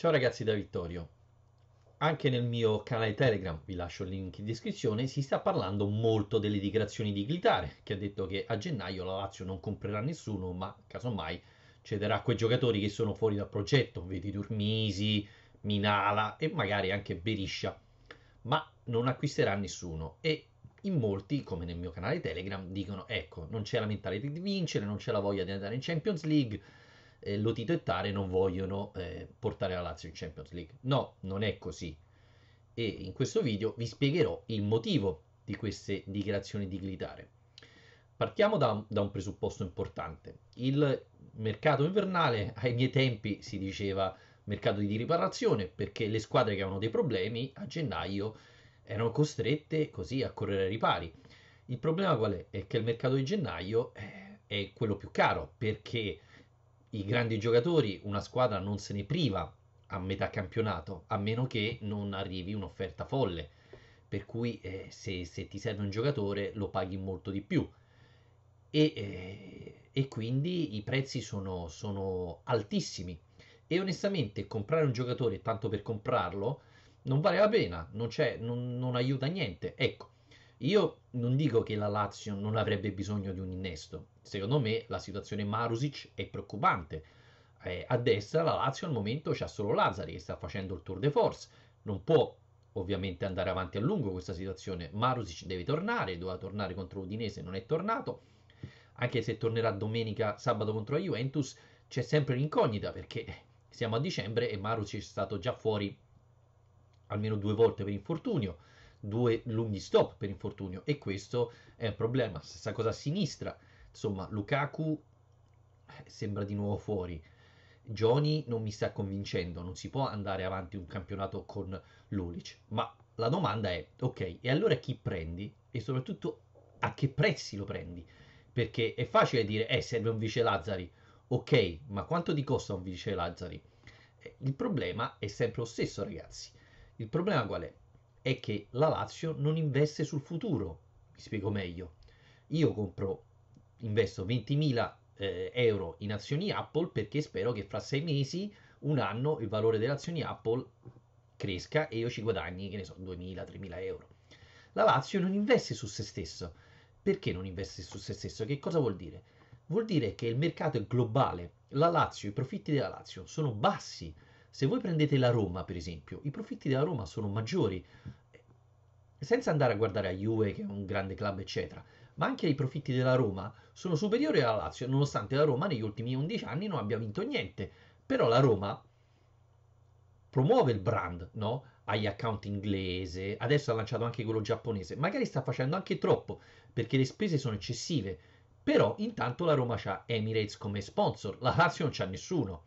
Ciao ragazzi da Vittorio. Anche nel mio canale Telegram, vi lascio il link in descrizione, si sta parlando molto delle dichiarazioni di Glitare, che ha detto che a gennaio la Lazio non comprerà nessuno, ma casomai cederà a quei giocatori che sono fuori dal progetto, vedi Turmisi, Minala e magari anche Beriscia, ma non acquisterà nessuno. E in molti, come nel mio canale Telegram, dicono ecco, non c'è la mentalità di vincere, non c'è la voglia di andare in Champions League, eh, Lotito e non vogliono eh, portare la Lazio in Champions League. No, non è così. E in questo video vi spiegherò il motivo di queste dichiarazioni di Glitare. Partiamo da, da un presupposto importante. Il mercato invernale, ai miei tempi si diceva mercato di riparazione, perché le squadre che avevano dei problemi a gennaio erano costrette così a correre ai ripari. Il problema qual è? È che il mercato di gennaio eh, è quello più caro perché i grandi giocatori una squadra non se ne priva a metà campionato, a meno che non arrivi un'offerta folle. Per cui eh, se, se, ti serve un giocatore lo paghi molto di più. E, eh, e quindi i prezzi sono, sono, altissimi. E onestamente comprare un giocatore tanto per comprarlo non vale la pena, non, non, non aiuta niente. Ecco, io non dico che la Lazio non avrebbe bisogno di un innesto, secondo me la situazione Marusic è preoccupante. Eh, a destra la Lazio al momento c'ha solo Lazzari che sta facendo il tour de force, non può ovviamente andare avanti a lungo questa situazione. Marusic deve tornare, doveva tornare contro Udinese, non è tornato. Anche se tornerà domenica, sabato contro la Juventus, c'è sempre l'incognita perché siamo a dicembre e Marusic è stato già fuori almeno due volte per infortunio due lunghi stop per infortunio e questo è un problema. Stessa cosa a sinistra, insomma Lukaku eh, sembra di nuovo fuori. Johnny non mi sta convincendo, non si può andare avanti un campionato con Lulic, ma la domanda è, ok, e allora chi prendi e soprattutto a che prezzi lo prendi? Perché è facile dire, eh, serve un vice Lazzari, ok, ma quanto ti costa un vice Lazzari? Eh, il problema è sempre lo stesso, ragazzi. Il problema qual è? è che la Lazio non investe sul futuro. Mi spiego meglio. Io compro, investo 20.000 eh, euro in azioni Apple perché spero che fra sei mesi, un anno, il valore delle azioni Apple cresca e io ci guadagni, che ne so, 2.000-3.000 euro. La Lazio non investe su se stesso. Perché non investe su se stesso? Che cosa vuol dire? Vuol dire che il mercato è globale. La Lazio, i profitti della Lazio sono bassi se voi prendete la Roma, per esempio, i profitti della Roma sono maggiori, eh, senza andare a guardare a Juve, che è un grande club, eccetera, ma anche i profitti della Roma sono superiori alla Lazio, nonostante la Roma negli ultimi 11 anni non abbia vinto niente. Però la Roma promuove il brand, no? Agli account inglese, adesso ha lanciato anche quello giapponese, magari sta facendo anche troppo, perché le spese sono eccessive, però intanto la Roma ha Emirates come sponsor, la Lazio non c'ha nessuno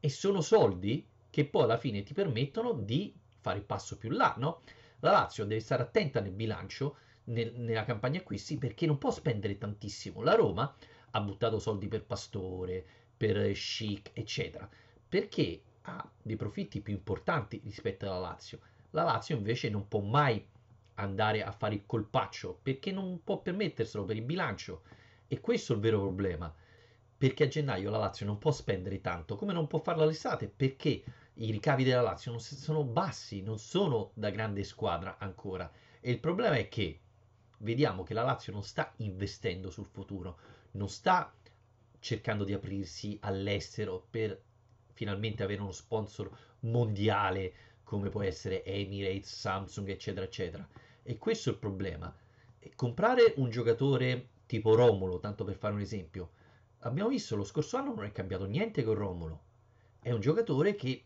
e sono soldi che poi alla fine ti permettono di fare il passo più là, no? La Lazio deve stare attenta nel bilancio, nel, nella campagna acquisti, perché non può spendere tantissimo. La Roma ha buttato soldi per Pastore, per Chic, eccetera, perché ha dei profitti più importanti rispetto alla Lazio. La Lazio invece non può mai andare a fare il colpaccio perché non può permetterselo per il bilancio e questo è il vero problema perché a gennaio la Lazio non può spendere tanto, come non può farlo all'estate, perché i ricavi della Lazio non sono bassi, non sono da grande squadra ancora. E il problema è che vediamo che la Lazio non sta investendo sul futuro, non sta cercando di aprirsi all'estero per finalmente avere uno sponsor mondiale come può essere Emirates, Samsung, eccetera, eccetera. E questo è il problema. Comprare un giocatore tipo Romolo, tanto per fare un esempio, abbiamo visto lo scorso anno non è cambiato niente con Romolo. È un giocatore che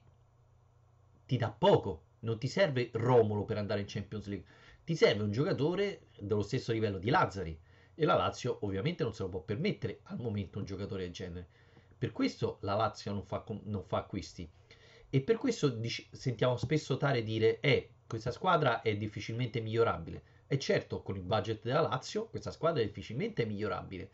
ti dà poco, non ti serve Romolo per andare in Champions League, ti serve un giocatore dello stesso livello di Lazzari e la Lazio ovviamente non se lo può permettere al momento un giocatore del genere. Per questo la Lazio non fa, non fa acquisti e per questo dic- sentiamo spesso Tare dire eh, questa squadra è difficilmente migliorabile. E certo, con il budget della Lazio questa squadra è difficilmente migliorabile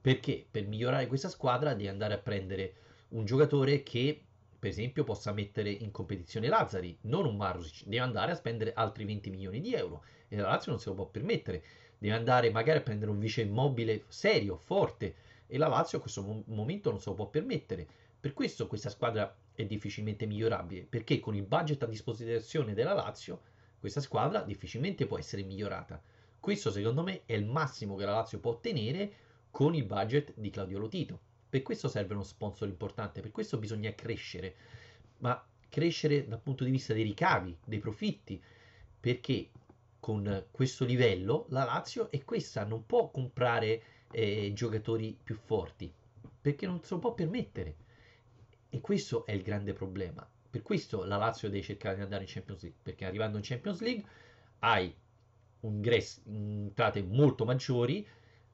perché? Per migliorare questa squadra devi andare a prendere un giocatore che per esempio possa mettere in competizione Lazzari, non un Marusic, deve andare a spendere altri 20 milioni di euro e la Lazio non se lo può permettere, deve andare magari a prendere un vice immobile serio, forte e la Lazio a questo momento non se lo può permettere, per questo questa squadra è difficilmente migliorabile, perché con il budget a disposizione della Lazio questa squadra difficilmente può essere migliorata. Questo secondo me è il massimo che la Lazio può ottenere con il budget di Claudio Lotito. Per questo serve uno sponsor importante, per questo bisogna crescere, ma crescere dal punto di vista dei ricavi, dei profitti, perché con questo livello la Lazio è questa, non può comprare eh, giocatori più forti, perché non se lo può permettere. E questo è il grande problema. Per questo la Lazio deve cercare di andare in Champions League, perché arrivando in Champions League hai un ingress- entrate molto maggiori,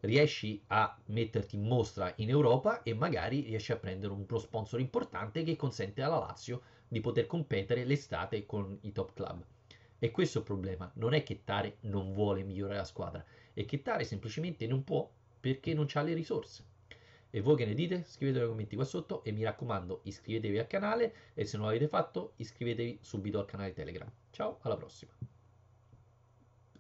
riesci a metterti in mostra in Europa e magari riesci a prendere un pro sponsor importante che consente alla Lazio di poter competere l'estate con i top club. E questo è il problema, non è che Tare non vuole migliorare la squadra, è che Tare semplicemente non può perché non ha le risorse. E voi che ne dite? Scrivete nei commenti qua sotto e mi raccomando iscrivetevi al canale e se non l'avete fatto iscrivetevi subito al canale Telegram. Ciao, alla prossima!